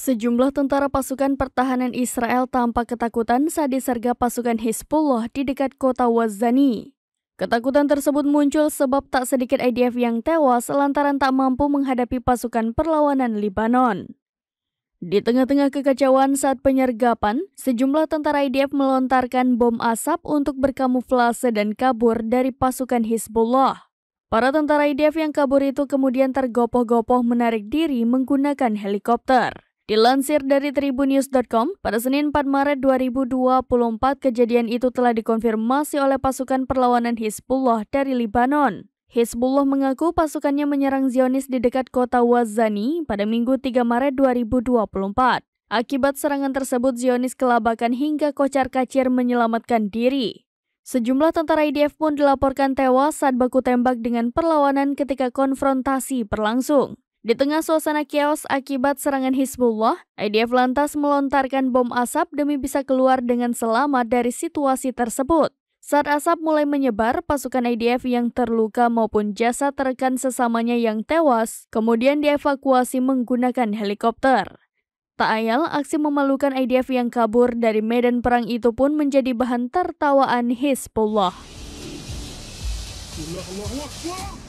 Sejumlah tentara pasukan pertahanan Israel tampak ketakutan saat disergap pasukan Hezbollah di dekat kota Wazani. Ketakutan tersebut muncul sebab tak sedikit IDF yang tewas lantaran tak mampu menghadapi pasukan perlawanan Lebanon. Di tengah-tengah kekacauan saat penyergapan, sejumlah tentara IDF melontarkan bom asap untuk berkamuflase dan kabur dari pasukan Hizbullah. Para tentara IDF yang kabur itu kemudian tergopoh-gopoh menarik diri menggunakan helikopter. Dilansir dari tribunews.com, pada Senin 4 Maret 2024 kejadian itu telah dikonfirmasi oleh pasukan perlawanan Hizbullah dari Lebanon. Hizbullah mengaku pasukannya menyerang Zionis di dekat kota Wazani pada Minggu 3 Maret 2024. Akibat serangan tersebut, Zionis kelabakan hingga kocar-kacir menyelamatkan diri. Sejumlah tentara IDF pun dilaporkan tewas saat baku tembak dengan perlawanan ketika konfrontasi berlangsung. Di tengah suasana chaos akibat serangan Hizbullah, IDF lantas melontarkan bom asap demi bisa keluar dengan selamat dari situasi tersebut. Saat asap mulai menyebar, pasukan IDF yang terluka maupun jasad rekan sesamanya yang tewas kemudian dievakuasi menggunakan helikopter. Tak ayal, aksi memalukan IDF yang kabur dari medan perang itu pun menjadi bahan tertawaan Hizbullah. Allah, Allah, Allah.